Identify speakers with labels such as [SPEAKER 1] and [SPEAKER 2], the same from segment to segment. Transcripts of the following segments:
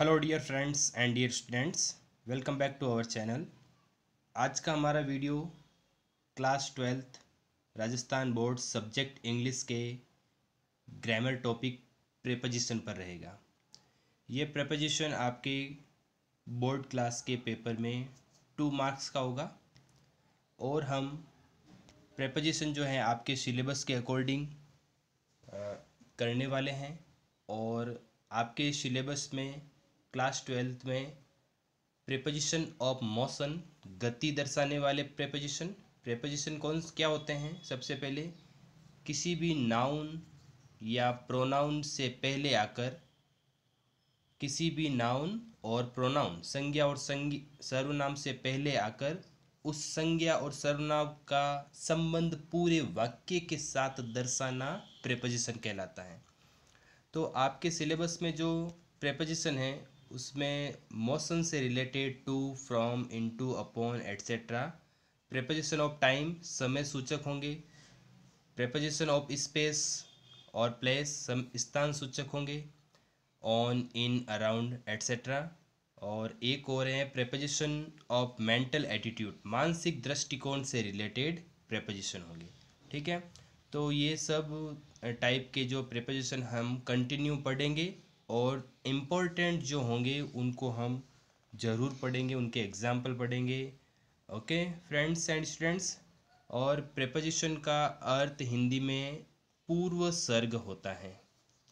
[SPEAKER 1] Hello dear friends and dear students welcome back to our channel आज का हमारा video class twelfth Rajasthan board subject English के grammar topic preposition पर रहेगा ये प्रेपोजिशन आपके बोर्ड क्लास के पेपर में टू मार्क्स का होगा और हम प्रेपोजिशन जो है आपके सिलेबस के अकॉर्डिंग करने वाले हैं और आपके सिलेबस में क्लास ट्वेल्थ में प्रेपोजिशन ऑफ मोशन गति दर्शाने वाले प्रेपोजिशन प्रेपोजिशन कौन क्या होते हैं सबसे पहले किसी भी नाउन या प्रोनाउन से पहले आकर किसी भी नाउन और प्रोनाउन संज्ञा और संग सर्वनाम से पहले आकर उस संज्ञा और सर्वनाम का संबंध पूरे वाक्य के साथ दर्शाना प्रेपोजिशन कहलाता है तो आपके सिलेबस में जो प्रेपोजिशन है उसमें मोशन से related to from into upon etcetera preposition of time समय सूचक होंगे प्रेपोजिशन ऑफ स्पेस और प्लेस स्थान सूचक होंगे ऑन इन अराउंड एट्सेट्रा और एक और है प्रेपोजिशन ऑफ मेंटल एटीट्यूड मानसिक दृष्टिकोण से रिलेटेड प्रेपोजिशन होंगे ठीक है तो ये सब टाइप के जो प्रेपोजिशन हम कंटिन्यू पढ़ेंगे और इम्पोर्टेंट जो होंगे उनको हम ज़रूर पढ़ेंगे उनके एग्जाम्पल पढ़ेंगे ओके फ्रेंड्स एंड स्टूडेंट्स और प्रेपोजिशन का अर्थ हिंदी में पूर्व सर्ग होता है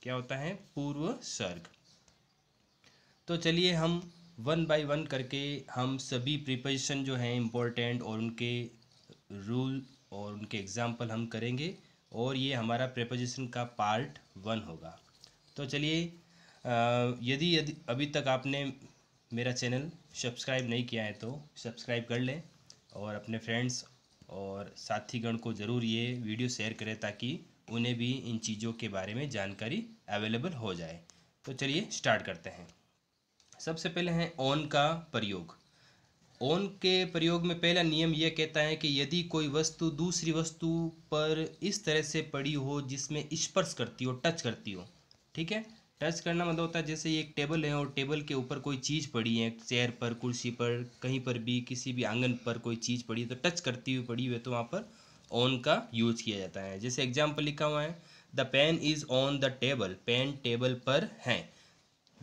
[SPEAKER 1] क्या होता है पूर्व सर्ग तो चलिए हम वन बाय वन करके हम सभी प्रिपोजिशन जो हैं इम्पोर्टेंट और उनके रूल और उनके एग्जाम्पल हम करेंगे और ये हमारा प्रिपोजिशन का पार्ट वन होगा तो चलिए यदि यदि अभी तक आपने मेरा चैनल सब्सक्राइब नहीं किया है तो सब्सक्राइब कर लें और अपने फ्रेंड्स और साथीगण को ज़रूर ये वीडियो शेयर करें ताकि उन्हें भी इन चीज़ों के बारे में जानकारी अवेलेबल हो जाए तो चलिए स्टार्ट करते हैं सबसे पहले हैं ऑन का प्रयोग ओन के प्रयोग में पहला नियम यह कहता है कि यदि कोई वस्तु दूसरी वस्तु पर इस तरह से पड़ी हो जिसमें स्पर्श करती हो टच करती हो ठीक है टच करना मतलब होता है जैसे ये एक टेबल है और टेबल के ऊपर कोई चीज़ पड़ी है चेयर पर कुर्सी पर कहीं पर भी किसी भी आंगन पर कोई चीज़ पड़ी तो टच करती हुई पड़ी हुई है तो वहाँ पर ऑन का यूज किया जाता है जैसे एग्जाम्पल लिखा हुआ है the pen is on the table pen table पर हैं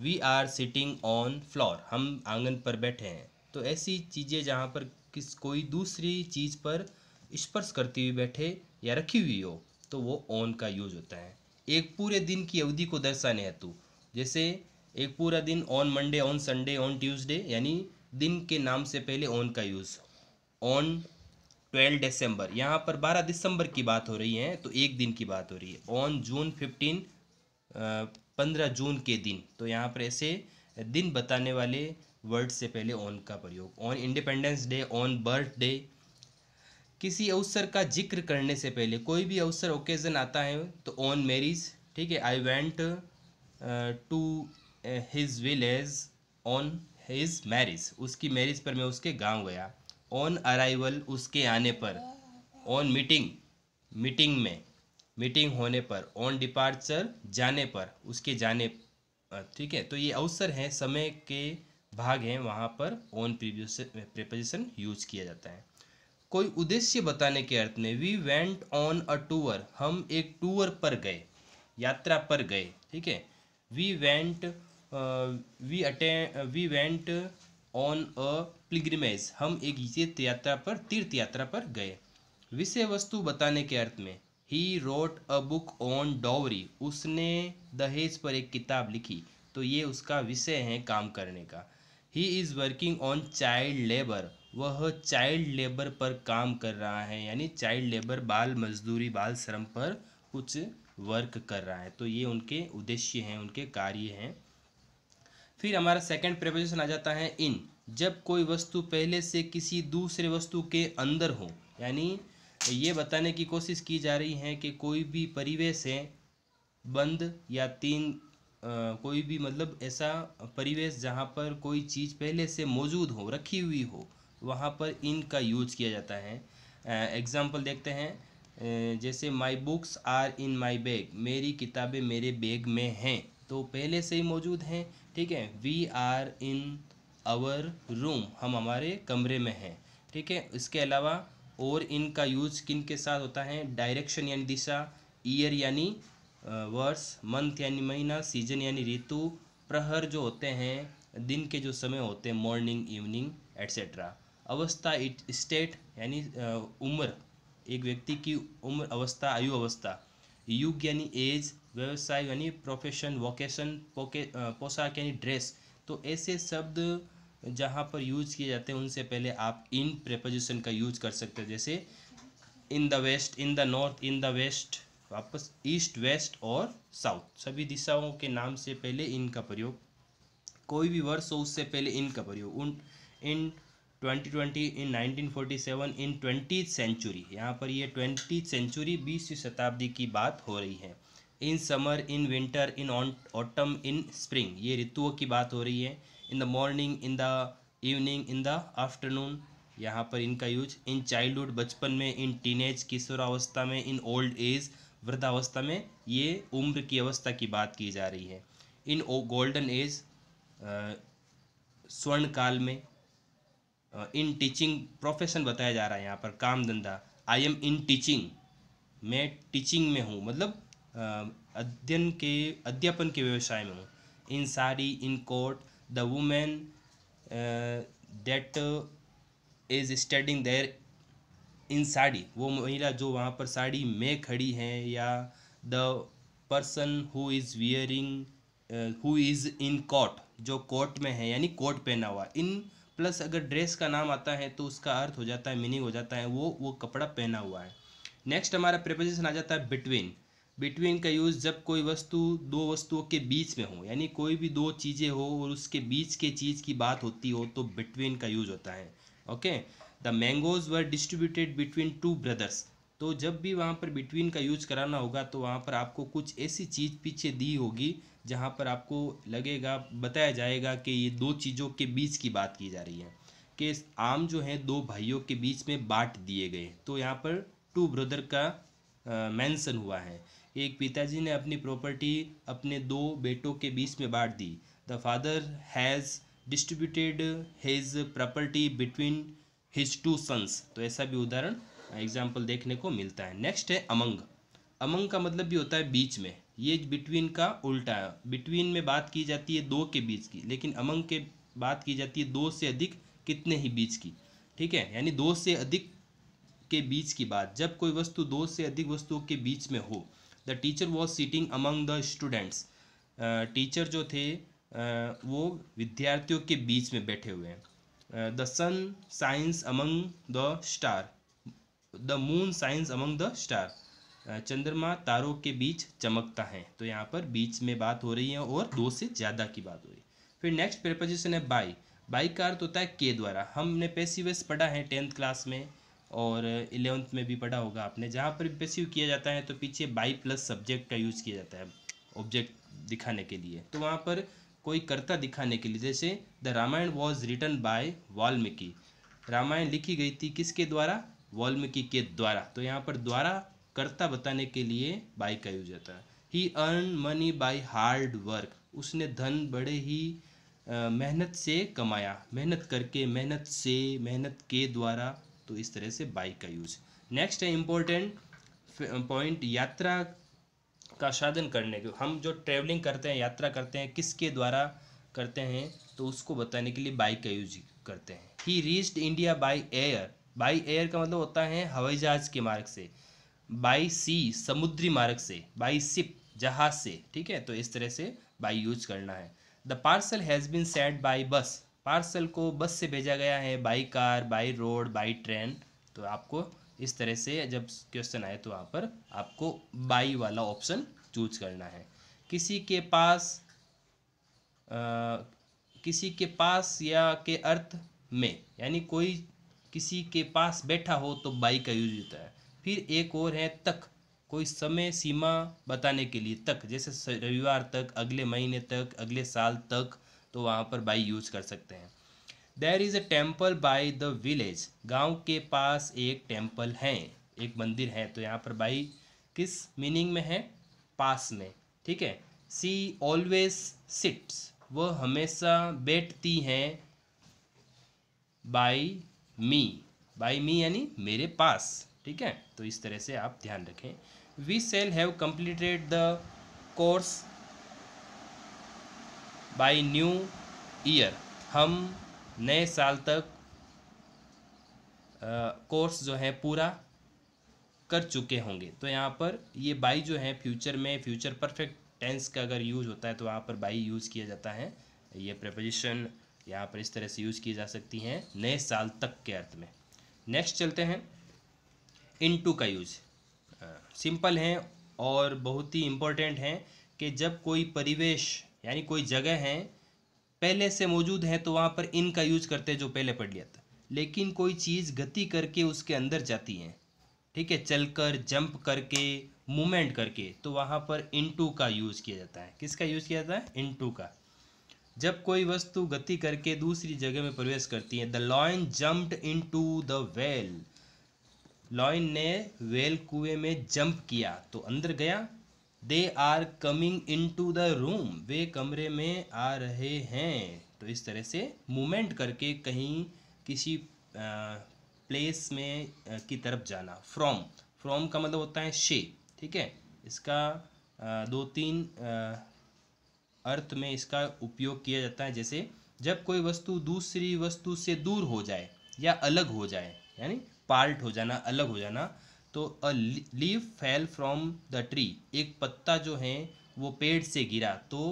[SPEAKER 1] we are sitting on floor हम आंगन पर बैठे हैं तो ऐसी चीज़ें जहाँ पर किस कोई दूसरी चीज़ पर स्पर्श करती हुई बैठे या रखी हुई हो तो वो ऑन का यूज होता है एक पूरे दिन की अवधि को दर्शाने हेतु जैसे एक पूरा दिन on Monday on Sunday on Tuesday यानी दिन के नाम से पहले ऑन का यूज़ ऑन ट्वेल्व दिसंबर यहाँ पर बारह दिसंबर की बात हो रही है तो एक दिन की बात हो रही है ऑन जून फिफ्टीन पंद्रह जून के दिन तो यहाँ पर ऐसे दिन बताने वाले वर्ड से पहले ऑन का प्रयोग on independence day on birthday किसी अवसर का जिक्र करने से पहले कोई भी अवसर ओकेज़न आता है तो ऑन मैरिज ठीक है I went to his village on his marriage उसकी मैरिज पर मैं उसके गांव गया ऑन अराइवल उसके आने पर ऑन मीटिंग मीटिंग में मीटिंग होने पर ऑन डिपार्चर जाने पर उसके जाने ठीक है तो ये अवसर हैं समय के भाग हैं वहाँ पर ऑन प्रीवियस प्रिपोजिशन यूज किया जाता है कोई उद्देश्य बताने के अर्थ में we went on a tour हम एक टूअर पर गए यात्रा पर गए ठीक है we went we ate we went on a pilgrimage हम एक तीर्थ यात्रा पर तीर्थ यात्रा पर गए विषय वस्तु बताने के अर्थ में he wrote a book on dowry उसने दहेज पर एक किताब लिखी तो ये उसका विषय है काम करने का he is working on child labour वह चाइल्ड लेबर पर काम कर रहा है यानी चाइल्ड लेबर बाल मजदूरी बाल श्रम पर कुछ वर्क कर रहा है तो ये उनके उद्देश्य हैं उनके कार्य हैं फिर हमारा सेकंड प्रपोजिशन आ जाता है इन जब कोई वस्तु पहले से किसी दूसरे वस्तु के अंदर हो यानी ये बताने की कोशिश की जा रही है कि कोई भी परिवेश है बंद या तीन आ, कोई भी मतलब ऐसा परिवेश जहाँ पर कोई चीज़ पहले से मौजूद हो रखी हुई हो वहाँ पर इन का यूज किया जाता है एग्ज़ाम्पल देखते हैं जैसे my books are in my bag मेरी किताबें मेरे बैग में हैं तो पहले से ही मौजूद हैं ठीक है we are in our room हम हमारे कमरे में हैं ठीक है इसके अलावा और इन का यूज किन के साथ होता है डायरेक्शन यानी दिशा ईयर यानी वर्ष मंथ यानी महीना सीजन यानी ऋतु प्रहर जो होते हैं दिन के जो समय होते हैं मॉर्निंग इवनिंग एट्सेट्रा अवस्था इट स्टेट यानी उम्र एक व्यक्ति की उम्र अवस्था आयु अवस्था युग यानी एज व्यवसाय यानी प्रोफेशन वोकेशन पोके पोशाक यानी ड्रेस तो ऐसे शब्द जहाँ पर यूज किए जाते हैं उनसे पहले आप इन प्रेपोजिशन का यूज कर सकते हैं जैसे in the west in the north in the west वापस ईस्ट वेस्ट और साउथ सभी दिशाओं के नाम से पहले इनका प्रयोग कोई भी वर्ष हो उससे पहले इनका प्रयोग उन इन 2020 इन 1947 इन ट्वेंटी सेंचुरी यहाँ पर ये ट्वेंटी सेंचुरी बीसवीं शताब्दी की बात हो रही है in summer in winter in autumn in spring ये ऋतुओं की बात हो रही है in the morning in the evening in the afternoon यहाँ पर इनका यूज इन चाइल्डहुड बचपन में इन टीनेज किशोरावस्था में इन ओल्ड एज वृद्धावस्था में ये उम्र की अवस्था की बात की जा रही है इन गोल्डन एज स्वर्ण काल में इन टीचिंग प्रोफेशन बताया जा रहा है यहाँ पर काम धंधा आई एम इन टीचिंग मैं टीचिंग में हूँ मतलब अध्ययन के अध्यापन के व्यवसाय में हूँ in sari in coat the woman that is standing there in sari वो महिला जो वहाँ पर साड़ी में खड़ी है या the person who is wearing who is in coat जो कोर्ट में है यानी कोर्ट पहना हुआ इन प्लस अगर ड्रेस का नाम आता है तो उसका अर्थ हो जाता है मीनिंग हो जाता है वो वो कपड़ा पहना हुआ है नेक्स्ट हमारा प्रिपोजिशन आ जाता है बिटवीन बिटवीन का यूज़ जब कोई वस्तु दो वस्तुओं के बीच में हो यानी कोई भी दो चीज़ें हो और उसके बीच के चीज़ की बात होती हो तो बिटवीन का यूज़ होता है okay the mangoes were distributed between two brothers तो जब भी वहाँ पर बिटवीन का यूज कराना होगा तो वहाँ पर आपको कुछ ऐसी चीज़ पीछे दी होगी जहाँ पर आपको लगेगा बताया जाएगा कि ये दो चीज़ों के बीच की बात की जा रही है कि आम जो हैं दो भाइयों के बीच में बांट दिए गए तो यहाँ पर टू ब्रदर का मेंशन हुआ है एक पिताजी ने अपनी प्रॉपर्टी अपने दो बेटों के बीच में बांट दी the father has distributed his property between his two sons तो ऐसा भी उदाहरण एग्जाम्पल देखने को मिलता है नेक्स्ट है अमंग अमंग का मतलब भी होता है बीच में ये बिटवीन का उल्टा है बिटवीन में बात की जाती है दो के बीच की लेकिन अमंग के बात की जाती है दो से अधिक कितने ही बीच की ठीक है यानी दो से अधिक के बीच की बात जब कोई वस्तु दो से अधिक वस्तुओं के बीच में हो the teacher was sitting among the students teacher जो थे uh, वो विद्यार्थियों के बीच में बैठे हुए हैं the sun shines among the star the moon shines among the star चंद्रमा तारों के बीच चमकता है तो यहाँ पर बीच में बात हो रही है और दो से ज़्यादा की बात हो रही है फिर नेक्स्ट प्रपोजिशन है बाई बाई का अर्थ होता है के द्वारा हमने पेसिवस पढ़ा है टेंथ क्लास में और इलेवंथ में भी पढ़ा होगा आपने जहाँ पर भी पेसिव किया जाता है तो पीछे बाई प्लस सब्जेक्ट का यूज़ किया जाता है ऑब्जेक्ट दिखाने के लिए तो वहाँ पर कोई कर्ता दिखाने के लिए जैसे the Ramayana was written by Valmiki Ramayana लिखी गई थी किसके द्वारा वाल्मीकि के द्वारा तो यहाँ पर द्वारा कर्ता बताने के लिए बाई का यूज होता है he earn money by hard work उसने धन बड़े ही मेहनत से कमाया मेहनत करके मेहनत से मेहनत के द्वारा तो इस तरह से बाई का यूज नेक्स्ट है इम्पोर्टेंट पॉइंट यात्रा का साधन करने के हम जो ट्रेवलिंग करते हैं यात्रा करते हैं किसके द्वारा करते हैं तो उसको बताने के लिए बाइक का यूज करते हैं he reached India by air by air का मतलब होता है हवाई जहाज़ के मार्ग से बाई सी समुद्री मार्ग से बाई सिप जहाज से ठीक है तो इस तरह से बाई यूज करना है the parcel has been sent by bus parcel को बस से भेजा गया है by car by road by train तो आपको इस तरह से जब क्वेश्चन आए तो वहाँ पर आपको बाई वाला ऑप्शन चूज करना है किसी के पास आ, किसी के पास या के अर्थ में यानी कोई किसी के पास बैठा हो तो बाई का यूज होता है फिर एक और है तक कोई समय सीमा बताने के लिए तक जैसे रविवार तक अगले महीने तक अगले साल तक तो वहाँ पर बाई यूज कर सकते हैं there is a temple by the village गांव के पास एक टेम्पल है एक मंदिर है तो यहाँ पर बाई किस मीनिंग में है पास में ठीक है सी ऑलवेज सिट्स वह हमेशा बैठती हैं बाई मी बाई मी यानी मेरे पास ठीक है तो इस तरह से आप ध्यान रखें we shall have completed the course by new year हम नए साल तक कोर्स जो है पूरा कर चुके होंगे तो यहाँ पर ये बाई जो है फ्यूचर में फ्यूचर परफेक्ट टेंस का अगर यूज होता है तो वहाँ पर बाई यूज़ किया जाता है ये प्रपोजिशन यहाँ पर इस तरह से यूज़ की जा सकती हैं नए साल तक के अर्थ में नेक्स्ट चलते हैं टू का यूज सिंपल है हाँ। और बहुत ही इम्पोर्टेंट हैं कि जब कोई परिवेश यानी कोई जगह है पहले से मौजूद है तो वहाँ पर इन का यूज करते हैं जो पहले पढ़ लिया था लेकिन कोई चीज़ गति करके उसके अंदर जाती है ठीक है चलकर जंप करके मूवमेंट करके तो वहाँ पर टू का यूज़ किया जाता है किसका यूज़ किया जाता है टू का जब कोई वस्तु गति करके दूसरी जगह में प्रवेश करती है the lion jumped to the well lion ने वेल कुएं में जंप किया तो अंदर गया they are coming in to the room वे कमरे में आ रहे हैं तो इस तरह से मूवमेंट करके कहीं किसी प्लेस में की तरफ जाना फ्रॉम फ्रॉम का मतलब होता है शे ठीक है इसका दो तीन अर्थ में इसका उपयोग किया जाता है जैसे जब कोई वस्तु दूसरी वस्तु से दूर हो जाए या अलग हो जाए यानी पार्ट हो जाना अलग हो जाना तो a leaf fell from the tree एक पत्ता जो है वो पेड़ से गिरा तो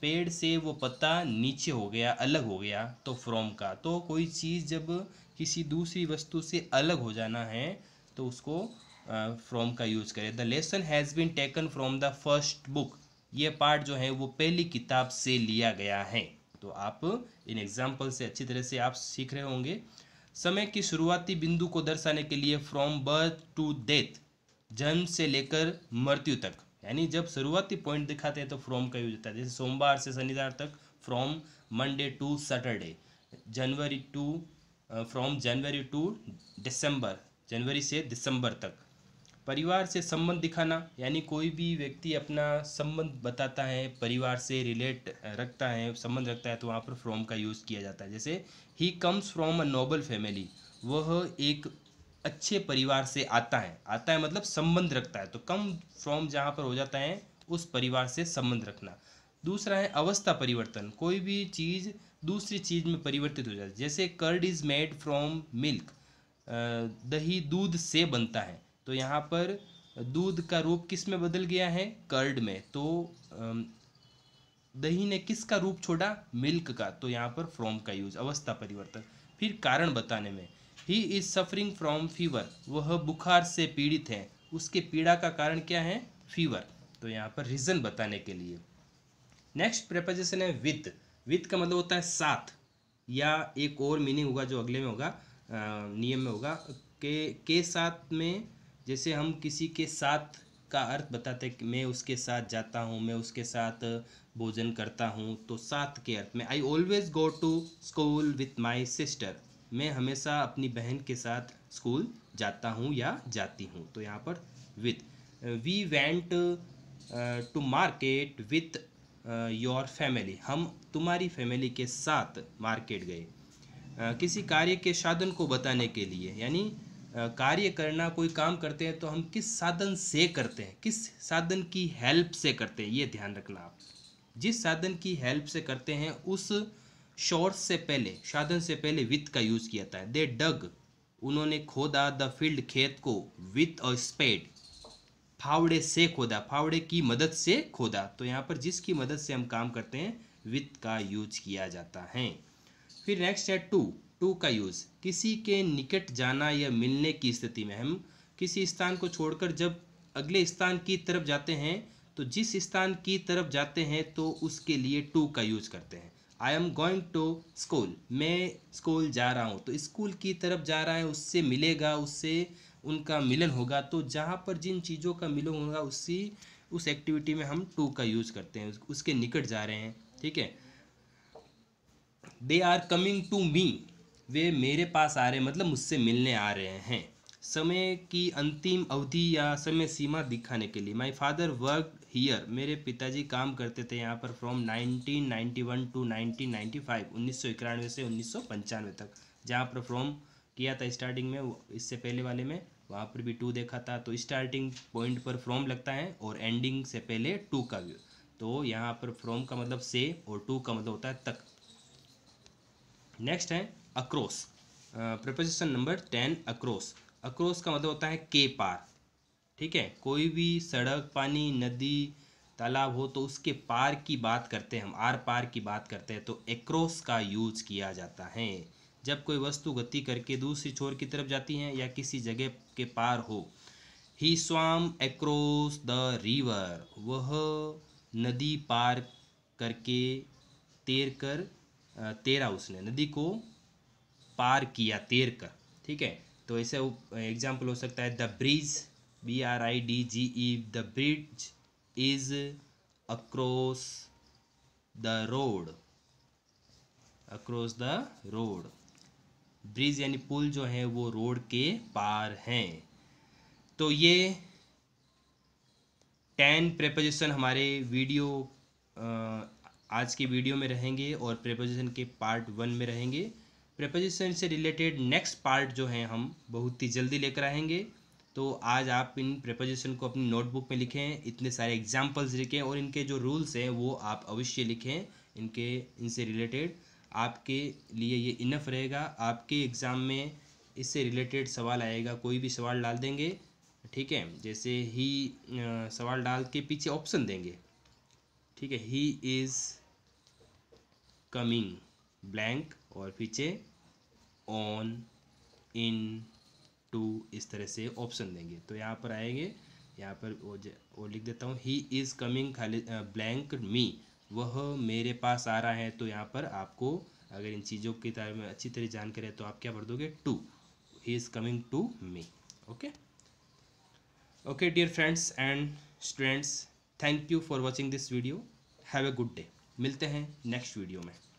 [SPEAKER 1] पेड़ से वो पत्ता नीचे हो गया अलग हो गया तो फ्रॉम का तो कोई चीज़ जब किसी दूसरी वस्तु से अलग हो जाना है तो उसको फ्रॉम का यूज़ करें the lesson has been taken from the first book ये पार्ट जो है वो पहली किताब से लिया गया है तो आप इन एग्जाम्पल से अच्छी तरह से आप सीख रहे होंगे समय की शुरुआती बिंदु को दर्शाने के लिए फ्रॉम बर्थ टू डेथ जन्म से लेकर मृत्यु तक यानी जब शुरुआती पॉइंट दिखाते हैं तो फ्रॉम का यूज होता है जैसे सोमवार से शनिवार तक from Monday to Saturday January to from January to December जनवरी से दिसंबर तक परिवार से संबंध दिखाना यानी कोई भी व्यक्ति अपना संबंध बताता है परिवार से रिलेट रखता है संबंध रखता है तो वहाँ पर फ्रॉम का यूज़ किया जाता है जैसे he comes from a noble family वह एक अच्छे परिवार से आता है आता है मतलब संबंध रखता है तो कम फ्रॉम जहाँ पर हो जाता है उस परिवार से संबंध रखना दूसरा है अवस्था परिवर्तन कोई भी चीज़ दूसरी चीज़ में परिवर्तित हो जाती है जैसे curd is made from milk दही दूध से बनता है तो यहाँ पर दूध का रूप किस में बदल गया है कर्ड में तो दही ने किसका रूप छोड़ा मिल्क का तो यहाँ पर फ्रॉम का यूज अवस्था परिवर्तन फिर कारण बताने में he is suffering from fever वह बुखार से पीड़ित है उसके पीड़ा का कारण क्या है फीवर तो यहाँ पर रीज़न बताने के लिए next preposition is with with का मतलब होता है साथ या एक और मीनिंग होगा जो अगले में होगा नियम में होगा के के साथ में जैसे हम किसी के साथ का अर्थ बताते हैं कि मैं उसके साथ जाता हूँ मैं उसके साथ भोजन करता हूँ तो साथ के अर्थ में I always go to school with my sister मैं हमेशा अपनी बहन के साथ स्कूल जाता हूँ या जाती हूँ तो यहाँ पर with we went to market with your family हम तुम्हारी फैमिली के साथ मार्केट गए uh, किसी कार्य के साधन को बताने के लिए यानी कार्य करना कोई काम करते हैं तो हम किस साधन से करते हैं किस साधन की हेल्प से करते हैं ये ध्यान रखना आप जिस साधन की हेल्प से करते हैं उस शोर्स से पहले साधन से पहले वित्त का यूज़ किया जाता है दे डग उन्होंने खोदा द फील्ड खेत को विथ और स्पेड फावड़े से खोदा फावड़े की मदद से खोदा तो यहाँ पर जिसकी मदद से हम काम करते हैं वित्त का यूज किया जाता है फिर नेक्स्ट है टू टू का यूज़ किसी के निकट जाना या मिलने की स्थिति में हम किसी स्थान को छोड़कर जब अगले स्थान की तरफ जाते हैं तो जिस स्थान की तरफ जाते हैं तो उसके लिए टू का यूज करते हैं I am going to school मैं स्कूल जा रहा हूँ तो स्कूल की तरफ जा रहा है उससे मिलेगा उससे उनका मिलन होगा तो जहाँ पर जिन चीज़ों का मिलन होगा उसी उस एक्टिविटी में हम टू का यूज़ करते हैं उसके निकट जा रहे हैं ठीक है they are coming to me वे मेरे पास आ रहे हैं मतलब मुझसे मिलने आ रहे हैं समय की अंतिम अवधि या समय सीमा दिखाने के लिए माई फादर वर्क हीयर मेरे पिताजी काम करते थे यहाँ पर फ्रॉम 1991 टू फाइव उन्नीस से उन्नीस तक जहाँ पर फ्रॉम किया था स्टार्टिंग में इससे पहले वाले में वहाँ पर भी टू देखा था तो स्टार्टिंग पॉइंट पर फ्रॉम लगता है और एंडिंग से पहले टू का व्यू तो यहाँ पर फ्रॉम का मतलब से और टू का मतलब होता है तक नेक्स्ट है across preposition number ten across across का मतलब होता है के पार ठीक है कोई भी सड़क पानी नदी तालाब हो तो उसके पार की बात करते हैं हम आर पार की बात करते हैं तो एक्रॉस का यूज किया जाता है जब कोई वस्तु गति करके दूसरी छोर की तरफ जाती है या किसी जगह के पार हो ही स्वाम एक्रॉस द रिवर वह नदी पार करके तैर कर uh, तैरा उसने नदी को पार किया तेर का ठीक है तो ऐसे एग्जाम्पल हो सकता है the bridge B R I D G E the bridge is across the road across the road bridge यानी पुल जो है वो रोड के पार हैं तो ये टेन प्रेपोजिशन हमारे वीडियो आज के वीडियो में रहेंगे और प्रेपोजिशन के पार्ट वन में रहेंगे प्रपोजिशन से रिलेटेड नेक्स्ट पार्ट जो है हम बहुत ही जल्दी लेकर आएंगे तो आज आप इन प्रपोजिशन को अपनी नोटबुक में लिखें इतने सारे एग्जाम्पल्स लिखें और इनके जो रूल्स हैं वो आप अवश्य लिखें इनके इनसे रिलेटेड आपके लिए ये इनफ रहेगा आपके एग्ज़ाम में इससे रिलेटेड सवाल आएगा कोई भी सवाल डाल देंगे ठीक है जैसे ही सवाल डाल के पीछे ऑप्शन देंगे ठीक है ही इज़ कमिंग ब्लैंक और पीछे ऑन इन टू इस तरह से ऑप्शन देंगे तो यहाँ पर आएंगे यहाँ पर वो, वो लिख देता हूँ ही इज़ कमिंग खाली ब्लैंक मी वह मेरे पास आ रहा है तो यहाँ पर आपको अगर इन चीज़ों के बारे में अच्छी तरह जानकारी है तो आप क्या भर दोगे to he is coming to me okay okay dear friends and students thank you for watching this video have a good day मिलते हैं नेक्स्ट वीडियो में